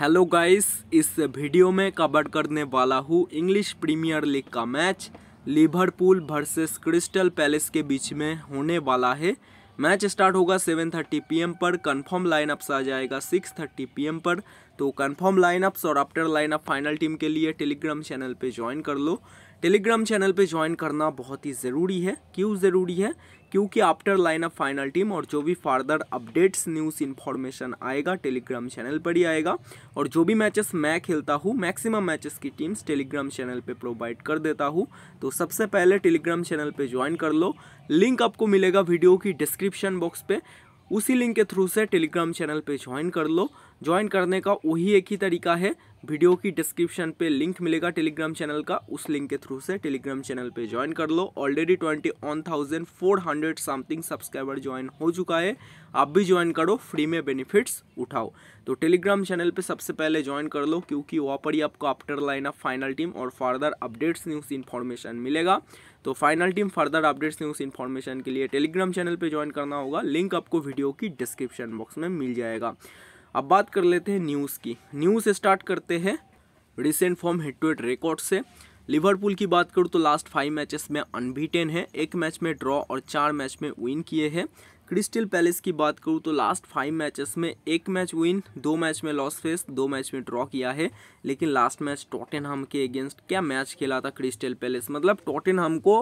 hello guys इस video में cover करने वाला हूँ इंग्लिश प्रीमियर लीग का match Liverpool versus Crystal Palace के बीच में होने वाला है मैच स्टार्ट होगा 7:30 पीएम पर कंफर्म लाइनअप्स आ जाएगा 6:30 पीएम पर तो कंफर्म लाइनअप्स और आफ्टर लाइनअप फाइनल टीम के लिए टेलीग्राम चैनल पे ज्वाइन कर लो टेलीग्राम चैनल पे ज्वाइन करना बहुत ही ज़रूरी है क्यों ज़रूरी है क्योंकि आफ्टर लाइनअप फाइनल टीम और जो भी फार्दर अपडेट्स न्यूज़ इन्फॉर्मेशन आएगा टेलीग्राम चैनल पर ही आएगा और जो भी मैचेस मैं खेलता हूँ मैक्सिमम मैचेस की टीम्स टेलीग्राम चैनल पे प्रोवाइड कर देता हूँ तो सबसे पहले टेलीग्राम चैनल पे ज्वाइन कर लो लिंक आपको मिलेगा वीडियो की डिस्क्रिप्शन बॉक्स पर उसी लिंक के थ्रू से टेलीग्राम चैनल पर ज्वाइन कर लो ज्वाइन करने का वही एक ही तरीका है वीडियो की डिस्क्रिप्शन पे लिंक मिलेगा टेलीग्राम चैनल का उस लिंक के थ्रू से टेलीग्राम चैनल पे ज्वाइन कर लो already twenty one thousand four hundred something subscriber join हो चुका है आप भी ज्वाइन करो फ्री में बेनिफिट्स उठाओ तो टेलीग्राम चैनल पे सबसे पहले ज्वाइन कर लो क्योंकि वहाँ पर ही आपको after line of final team और फर्दर अपडेट्स न्यूज़ इन्फॉर्मेशन मिलेगा तो final team further updates news information के लिए टेलीग्राम चैनल पर ज्वाइन करना होगा लिंक आपको वीडियो की डिस्क्रिप्शन बॉक्स में मिल जाएगा अब बात कर लेते हैं न्यूज़ की न्यूज़ स्टार्ट करते हैं recent form head to head record से लिवरपूल की बात करूँ तो लास्ट फाइव मैचेस में अनबीटेन है एक मैच में ड्रॉ और चार मैच में विन किए हैं क्रिस्टल पैलेस की बात करूँ तो लास्ट फाइव मैचेस में एक मैच विन दो मैच में लॉस फेस दो मैच में ड्रॉ किया है लेकिन लास्ट मैच टोटेनहम के अगेंस्ट क्या मैच खेला था क्रिस्टल पैलेस मतलब टोटेनहम को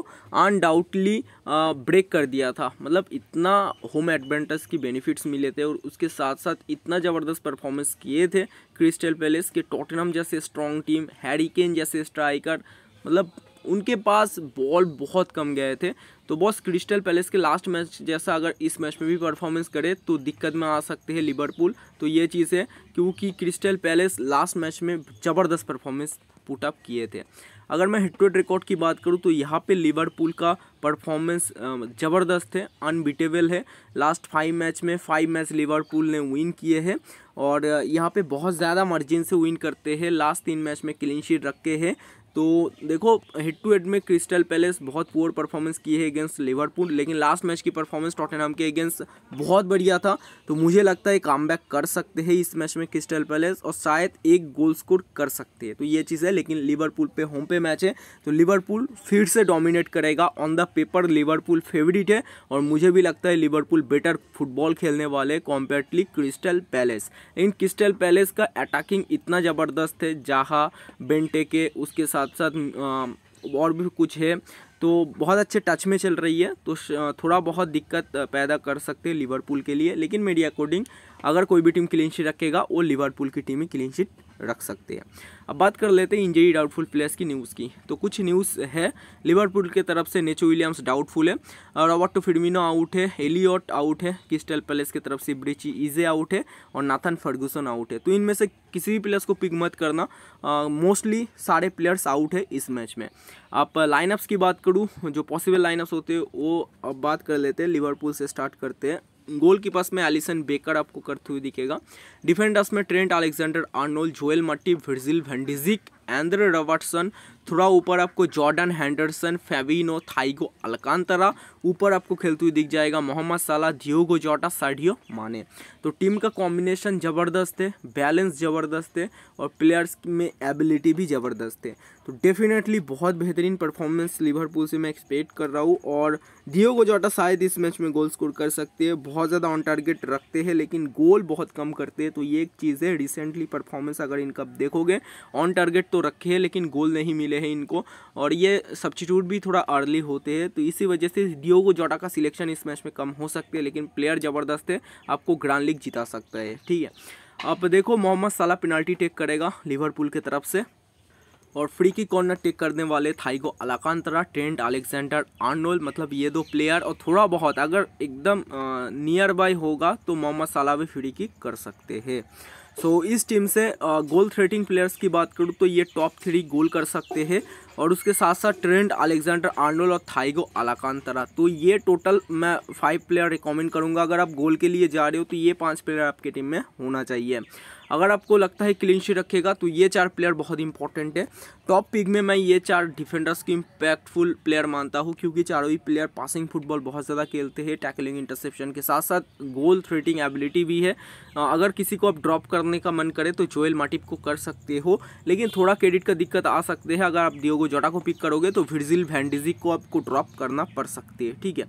अनडाउटली ब्रेक कर दिया था मतलब इतना होम एडवेंटस की बेनिफिट्स मिले थे और उसके साथ साथ इतना ज़बरदस्त परफॉर्मेंस किए थे क्रिस्टल पैलेस के टोटेनहम जैसे स्ट्रॉन्ग टीम हैरिकेन जैसे स्ट्राइकर मतलब उनके पास बॉल बहुत कम गए थे तो बॉस क्रिस्टल पैलेस के लास्ट मैच जैसा अगर इस मैच में भी परफॉर्मेंस करे तो दिक्कत में आ सकते हैं लिवरपूल तो ये चीज़ है क्योंकि क्रिस्टल पैलेस लास्ट मैच में ज़बरदस्त परफॉर्मेंस पुट अप किए थे अगर मैं हिटरेट रिकॉर्ड की बात करूं तो यहाँ पे लिवरपूल का परफॉर्मेंस ज़बरदस्त है अनबीटेबल है लास्ट फाइव मैच में फाइव मैच लिवरपूल ने विन किए हैं और यहाँ पे बहुत ज़्यादा मार्जिन से विन करते हैं लास्ट तीन मैच में क्लीन शीट रखे हैं तो देखो हेड टू हेड में क्रिस्टल पैलेस बहुत पुअर परफॉर्मेंस की है अगेंस्ट लिवरपूल लेकिन लास्ट मैच की परफॉर्मेंस टॉटनहम के अगेंस्ट बहुत बढ़िया था तो मुझे लगता है काम बैक कर सकते हैं इस मैच में क्रिस्टल पैलेस और शायद एक गोल स्कोर कर सकते हैं तो ये चीज़ है लेकिन लिवरपूल पे होम पे मैच है तो लिवरपूल फिर से डोमिनेट करेगा on the paper Liverpool favourite है और मुझे भी लगता है लिवरपूल बेटर फुटबॉल खेलने वाले कॉम्पेयरटली क्रिस्टल पैलेस इन क्रिस्टल पैलेस का अटैकिंग इतना ज़बरदस्त है जहाँ बेंटे के उसके साथ साथ साथ और भी कुछ है तो बहुत अच्छे टच में चल रही है तो थोड़ा बहुत दिक्कत पैदा कर सकते हैं लिवरपूल के लिए लेकिन मेरी अकॉर्डिंग अगर कोई भी टीम क्लीन शीट रखेगा वो लिवरपूल की टीम ही क्लीन शीट रख सकते हैं अब बात कर लेते हैं इंजरी डाउटफुल प्लेयर्स की न्यूज़ की तो कुछ न्यूज़ है लिवरपूल की तरफ से नेचो विलियम्स डाउटफुल है रॉबर्टो फिडमिनो आउट है एलियट आउट है क्रिस्टल पैलेस की तरफ से ब्रिची इजे आउट है और नाथन फर्गूसन आउट है तो इनमें से किसी भी प्लेयर्स को पिक मत करना मोस्टली सारे प्लेयर्स आउट है इस मैच में आप लाइनअप्स की बात करूँ जो पॉसिबल लाइनअप्स होते हैं वो अब बात कर लेते हैं लिवरपूल से स्टार्ट करते हैं गोल के पास में एलिसन बेकर आपको करते हुए दिखेगा डिफेंडर्स में Trent Alexander Arnold Joel Matip Virgil van Dijk Andrew Robertson थोड़ा ऊपर आपको जॉर्डन हैंडरसन फेविनो थाइगो अलकांतरा ऊपर आपको खेलते हुए दिख जाएगा मोहम्मद साला धियोगो जोटा साढ़ियो माने तो टीम का कॉम्बिनेशन ज़बरदस्त है बैलेंस ज़बरदस्त है और प्लेयर्स में एबिलिटी भी ज़बरदस्त है तो डेफिनेटली बहुत बेहतरीन परफॉर्मेंस लिवरपूल से मैं एक्सपेक्ट कर रहा हूँ और दियोगो जोटा शायद इस मैच में गोल स्कोर कर सकते हैं बहुत ज़्यादा ऑन टारगेट रखते हैं लेकिन गोल बहुत कम करते हैं तो ये एक चीज़ है रिसेंटली परफॉर्मेंस अगर इनका देखोगे ऑन टारगेट तो रखे हैं लेकिन गोल नहीं मिले मिले हैं इनको और ये सब्सिट्यूट भी थोड़ा अर्ली होते हैं तो इसी वजह से डियोगो जोटा का सिलेक्शन इस मैच में कम हो सकते हैं लेकिन प्लेयर ज़बरदस्त है आपको ग्रांड लीग जिता सकता है ठीक है अब देखो मोहम्मद सलाह पेनाल्टी टेक करेगा लिवरपूल की तरफ से और फ्री की कॉर्नर टेक करने वाले थाइगो अलाकांतरा ट्रेंट अलेक्जेंडर आर्नोल मतलब ये दो प्लेयर और थोड़ा बहुत अगर एकदम नियर बाय होगा तो मोहम्मद सलाह भी फ्री की कर सकते हैं सो so, इस टीम से गोल थ्रेटिंग प्लेयर्स की बात करूँ तो ये टॉप थ्री गोल कर सकते हैं और उसके साथ साथ ट्रेंड अलेक्जेंडर आर्नोल और थाइगो अलाकांतरा तो ये टोटल मैं फाइव प्लेयर रिकमेंड करूँगा अगर आप गोल के लिए जा रहे हो तो ये पाँच प्लेयर आपके टीम में होना चाहिए अगर आपको लगता है क्लीन शीट रखेगा तो ये चार प्लेयर बहुत इंपॉर्टेंट है टॉप पिक में मैं ये चार डिफेंडर्स की इम्पैक्टफुल प्लेयर मानता हूँ क्योंकि चारों ही प्लेयर पासिंग फुटबॉल बहुत ज़्यादा खेलते हैं टैकलिंग इंटरसेप्शन के साथ साथ गोल थ्रेटिंग एबिलिटी भी है अगर किसी को आप ड्रॉप करने का मन करे तो जोएल माटिप को कर सकते हो लेकिन थोड़ा क्रेडिट का दिक्कत आ सकते हैं अगर आप दियोग जोटा को पिक करोगे तो फिरजिल वैंडिजिक को आपको ड्रॉप करना पड़ सकती है ठीक है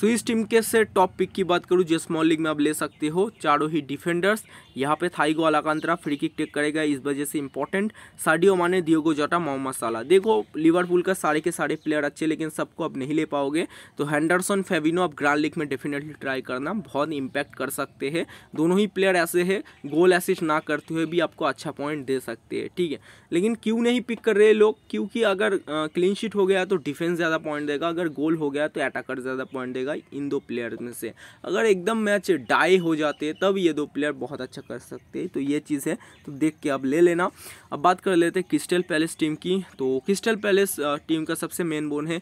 सो इस टीम के से टॉप पिक की बात करूँ जो स्मॉल लीग में आप ले सकते हो चारों ही डिफेंडर्स यहाँ पे Thiago Alcantara free kick take करेगा इस वजह से इंपॉर्टेंट साडियो माने दियोगो जोटा मोहम्मद साला देखो लिवरपूल का सारे के सारे प्लेयर अच्छे लेकिन सबको आप नहीं ले पाओगे तो हैंडरसन फेविनो आप ग्रांड लीग में डेफिनेटली ट्राई करना बहुत इंपैक्ट कर सकते हैं दोनों ही प्लेयर ऐसे है गोल एसिस्ट ना करते हुए भी आपको अच्छा पॉइंट दे सकते हैं ठीक है लेकिन क्यों नहीं पिक कर रहे लोग क्योंकि अगर अगर क्लीन शीट हो गया तो डिफेंस ज़्यादा पॉइंट देगा अगर गोल हो गया तो अटैकर ज़्यादा पॉइंट देगा इन दो प्लेयर में से अगर एकदम मैच डाई हो जाते हैं तब ये दो प्लेयर बहुत अच्छा कर सकते हैं तो ये चीज़ है तो देख के अब ले लेना अब बात कर लेते हैं क्रिस्टल पैलेस टीम की तो क्रिस्टल पैलेस टीम का सबसे मेन बोन है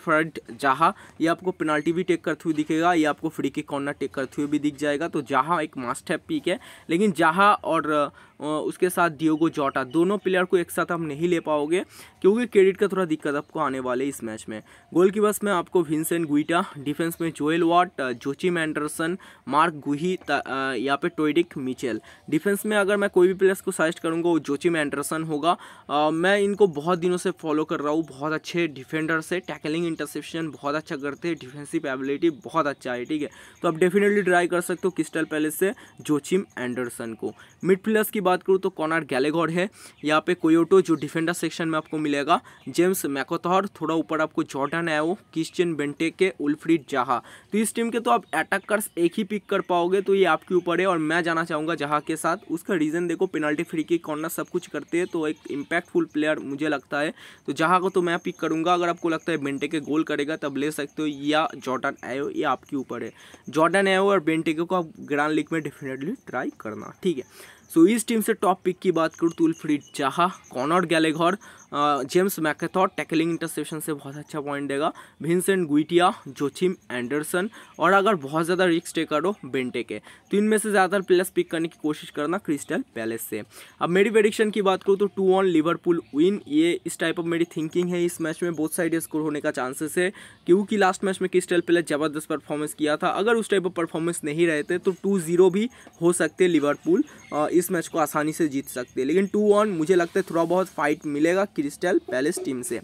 फ्रड जहा ये आपको पेनाल्टी भी टेक करते हुए दिखेगा ये आपको फ्री के कॉर्नर टेक करते हुए भी दिख जाएगा तो जहाँ एक मास्ट है पीक है लेकिन जहाँ और उसके साथ डियोगो जोटा दोनों प्लेयर को एक साथ आप नहीं ले पाओगे क्योंकि क्रेडिट का थोड़ा दिक्कत आपको आने वाले इस मैच में गोल की बस में आपको विंसेंट गुइटा डिफेंस में Joel Ward Joachim Andersen Marc Guehi यहाँ पे टोइडिक मिचेल डिफेंस में अगर मैं कोई भी प्लेयर्स को सजेस्ट करूँगा वो जोचिम एंडरसन होगा आ, मैं इनको बहुत दिनों से फॉलो कर रहा हूँ बहुत अच्छे डिफेंडर्स है टैकलिंग इंटरसेप्शन बहुत अच्छा करते हैं डिफेंसिव एबिलिटी बहुत अच्छा है ठीक है तो आप डेफिनेटली ट्राई कर सकते हो क्रिस्टल पैलेस से जोचिम एंडरसन को मिड प्लेयर्स की बात करूँ तो कॉनार गैलेगॉड है यहाँ पे कोयोटो जो डिफेंडर सेक्शन में आपको मिलेगा जेम्स मैकोथर थोड़ा ऊपर आपको जॉर्डन है वो क्रिश्चियन बेंटे के उल्फ्रीड जहा तो इस टीम के तो आप अटैकर्स एक ही पिक कर पाओगे तो ये आपके ऊपर है और मैं जाना चाहूँगा जहाँ के साथ उसका रीज़न देखो पेनल्टी फ्री की कॉर्नर सब कुछ करते हैं तो एक इम्पैक्टफुल प्लेयर मुझे लगता है तो जहाँ को तो मैं पिक करूँगा अगर आपको लगता है बेंटे के गोल करेगा तब ले सकते हो या जॉर्डन आयो ये आपके ऊपर है जॉर्डन आयो और बेंटेके को आप ग्रांड लीग में डेफिनेटली ट्राई करना ठीक है सो so, इस टीम से टॉप पिक की बात करूँ तो Wilfried Zaha Conor Gallagher James McArthur tackling interception से बहुत अच्छा पॉइंट देगा भिंसेंट गुइटिया जोचिम एंडरसन और अगर बहुत ज़्यादा रिक्स टेकर हो बेंटे के तो इनमें से ज़्यादातर प्लेयर्स पिक करने की कोशिश करना क्रिस्टल पैलेस से अब मेरी प्रेडिक्शन की बात करूँ तो टू ऑन लिवरपूल विन ये इस टाइप ऑफ मेरी थिंकिंग है इस मैच में बहुत साइड स्कोर होने का चांसेस है क्योंकि लास्ट मैच में क्रिस्टल पैलेस ज़बरदस्त परफॉर्मेंस किया था अगर उस टाइप ऑफ परफॉर्मेंस नहीं रहते तो टू जीरो भी हो सकते लिवरपूल इस मैच को आसानी से जीत सकते लेकिन टू ऑन मुझे लगता है थोड़ा बहुत फाइट मिलेगा क्रिस्टल पैलेस टीम से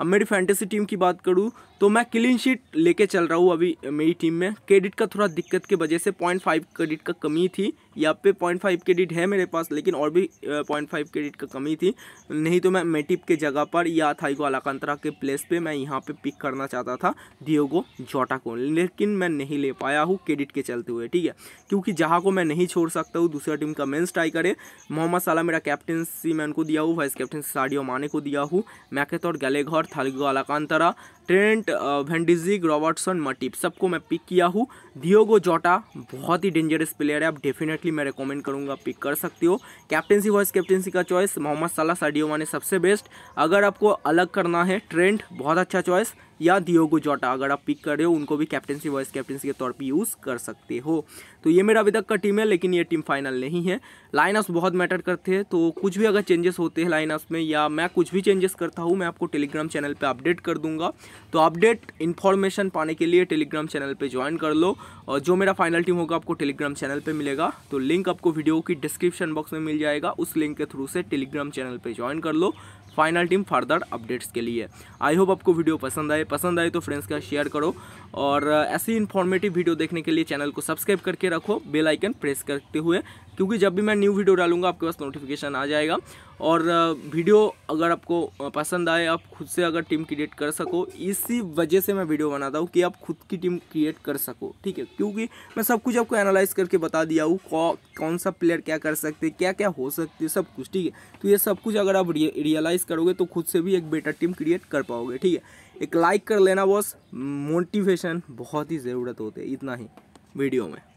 अब मेरी फैंटेसी टीम की बात करूँ तो मैं क्लीन शीट लेके चल रहा हूँ अभी मेरी टीम में क्रेडिट का थोड़ा दिक्कत की वजह से पॉइंट फाइव क्रेडिट का कमी थी यहाँ पे पॉइंट फाइव क्रेडिट है मेरे पास लेकिन और भी पॉइंट फाइव क्रेडिट का कमी थी नहीं तो मैं मेटिप के जगह पर या थाईगो अलाकांतरा के प्लेस पे मैं यहाँ पे पिक करना चाहता था दियोगो जोटा को लेकिन मैं नहीं ले पाया हूँ क्रेडिट के चलते हुए ठीक है क्योंकि जहाँ को मैं नहीं छोड़ सकता हूँ दूसरा टीम का मेन स्ट्राइकर है मोहम्मद सलाह मेरा कैप्टनसी मैं उनको दिया हूँ वाइस कैप्टन साडियो माने को दिया हूँ मैकेत और गलेघर थाईगो अलाकांतरा ट्रेंट एट वेंडिजिक रॉबर्टसन मटिप सबको मैं पिक किया हूँ डियोगो जोटा बहुत ही डेंजरस प्लेयर है आप डेफिनेटली मैं रिकमेंड करूँगा पिक कर सकते हो कैप्टनसी वाइस कैप्टनसी का चॉइस मोहम्मद सलाह साडियो माने सबसे बेस्ट अगर आपको अलग करना है ट्रेंड बहुत अच्छा चॉइस या दियोगो जोटा अगर आप पिक कर रहे हो उनको भी कैप्टनसी वाइस कैप्टनसी के तौर पर यूज़ कर सकते हो तो ये मेरा अभी तक का टीम है लेकिन ये टीम फाइनल नहीं है लाइन बहुत मैटर करते हैं तो कुछ भी अगर चेंजेस होते हैं लाइन में या मैं कुछ भी चेंजेस करता हूँ मैं आपको टेलीग्राम चैनल पर अपडेट कर दूंगा तो अपडेट इन्फॉर्मेशन पाने के लिए टेलीग्राम चैनल पर ज्वाइन कर लो और जो मेरा फाइनल टीम होगा आपको टेलीग्राम चैनल पर मिलेगा तो लिंक आपको वीडियो की डिस्क्रिप्शन बॉक्स में मिल जाएगा उस लिंक के थ्रू से टेलीग्राम चैनल पर ज्वाइन कर लो फाइनल टीम फर्दर अपडेट्स के लिए आई होप आपको वीडियो पसंद आए पसंद आए तो फ्रेंड्स का शेयर करो और ऐसी इन्फॉर्मेटिव वीडियो देखने के लिए चैनल को सब्सक्राइब करके रखो बेल आइकन प्रेस करते हुए क्योंकि जब भी मैं न्यू वीडियो डालूंगा आपके पास नोटिफिकेशन आ जाएगा और वीडियो अगर आपको पसंद आए आप खुद से अगर टीम क्रिएट कर सको इसी वजह से मैं वीडियो बनाता हूँ कि आप खुद की टीम क्रिएट कर सको ठीक है क्योंकि मैं सब कुछ आपको एनालाइज करके बता दिया हूँ कौ कौन सा प्लेयर क्या कर सकते क्या क्या हो सकते है सब कुछ ठीक है तो ये सब कुछ अगर आप रियलाइज़ करोगे तो खुद से भी एक बेटर टीम क्रिएट कर पाओगे ठीक है एक लाइक कर लेना बॉस मोटिवेशन बहुत ही ज़रूरत होती है इतना ही वीडियो में